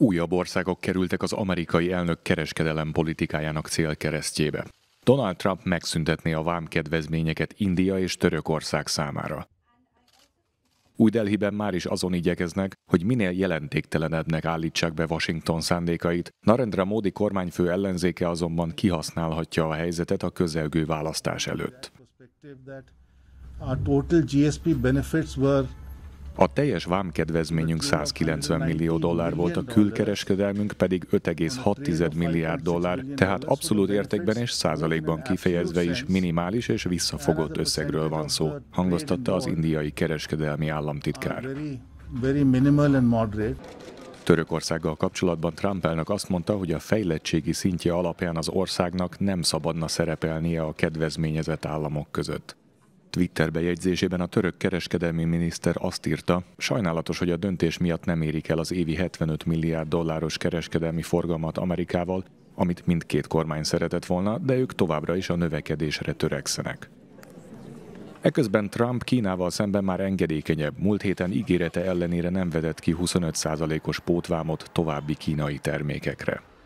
Újabb országok kerültek az amerikai elnök kereskedelem politikájának célkeresztjébe. Donald Trump megszüntetné a vámkedvezményeket India és Törökország számára. Új Delhiben már is azon igyekeznek, hogy minél jelentéktelenebbnek állítsák be Washington szándékait, Narendra Modi kormányfő ellenzéke azonban kihasználhatja a helyzetet a közelgő választás előtt. A teljes vámkedvezményünk 190 millió dollár volt, a külkereskedelmünk pedig 5,6 milliárd dollár, tehát abszolút értékben és százalékban kifejezve is minimális és visszafogott összegről van szó, hangoztatta az indiai kereskedelmi államtitkár. Törökországgal kapcsolatban Trump elnök azt mondta, hogy a fejlettségi szintje alapján az országnak nem szabadna szerepelnie a kedvezményezett államok között. Twitter bejegyzésében a török kereskedelmi miniszter azt írta, sajnálatos, hogy a döntés miatt nem érik el az évi 75 milliárd dolláros kereskedelmi forgalmat Amerikával, amit mindkét kormány szeretett volna, de ők továbbra is a növekedésre törekszenek. Eközben Trump Kínával szemben már engedékenyebb, múlt héten ígérete ellenére nem vedett ki 25%-os pótvámot további kínai termékekre.